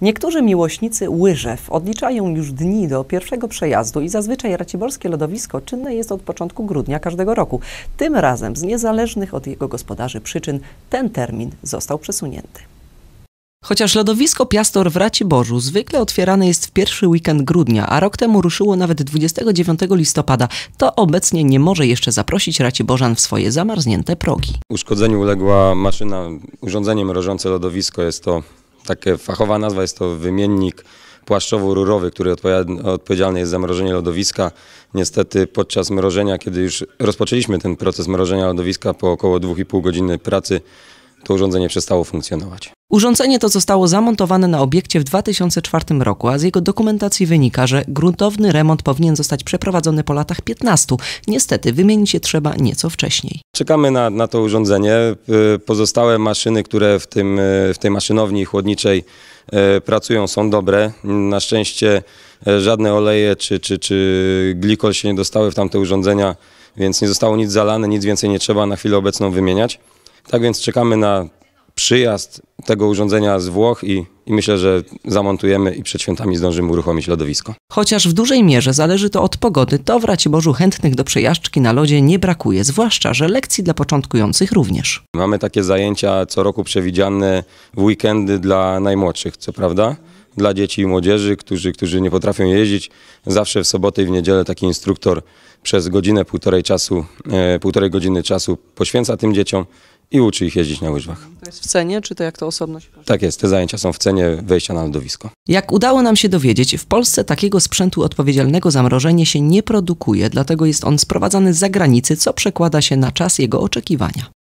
Niektórzy miłośnicy łyżew odliczają już dni do pierwszego przejazdu i zazwyczaj raciborskie lodowisko czynne jest od początku grudnia każdego roku. Tym razem z niezależnych od jego gospodarzy przyczyn ten termin został przesunięty. Chociaż lodowisko Piastor w Raciborzu zwykle otwierane jest w pierwszy weekend grudnia, a rok temu ruszyło nawet 29 listopada, to obecnie nie może jeszcze zaprosić Raciborzan w swoje zamarznięte progi. Uszkodzeniu uległa maszyna, urządzenie mrożące lodowisko. Jest to Taka fachowa nazwa jest to wymiennik płaszczowo-rurowy, który odpowiedzialny jest za mrożenie lodowiska. Niestety podczas mrożenia, kiedy już rozpoczęliśmy ten proces mrożenia lodowiska po około 2,5 godziny pracy, to urządzenie przestało funkcjonować. Urządzenie to zostało zamontowane na obiekcie w 2004 roku, a z jego dokumentacji wynika, że gruntowny remont powinien zostać przeprowadzony po latach 15. Niestety, wymienić je trzeba nieco wcześniej. Czekamy na, na to urządzenie. Y, pozostałe maszyny, które w, tym, y, w tej maszynowni chłodniczej y, pracują, są dobre. Na szczęście żadne oleje czy, czy, czy glikol się nie dostały w tamte urządzenia, więc nie zostało nic zalane, nic więcej nie trzeba na chwilę obecną wymieniać. Tak więc czekamy na przyjazd tego urządzenia z Włoch i, i, myślę, że zamontujemy i przed świętami zdążymy uruchomić lodowisko. Chociaż w dużej mierze zależy to od pogody, to w Raciborzu chętnych do przejażdżki na lodzie nie brakuje, zwłaszcza, że lekcji dla początkujących również. Mamy takie zajęcia co roku przewidziane w weekendy dla najmłodszych, co prawda? Dla dzieci i młodzieży, którzy, którzy nie potrafią jeździć, zawsze w sobotę i w niedzielę taki instruktor przez godzinę, półtorej, czasu, e, półtorej godziny czasu poświęca tym dzieciom i uczy ich jeździć na łyżwach. To jest w cenie, czy to jak to osobno Tak jest, te zajęcia są w cenie wejścia na lodowisko. Jak udało nam się dowiedzieć, w Polsce takiego sprzętu odpowiedzialnego za mrożenie się nie produkuje, dlatego jest on sprowadzany z zagranicy, co przekłada się na czas jego oczekiwania.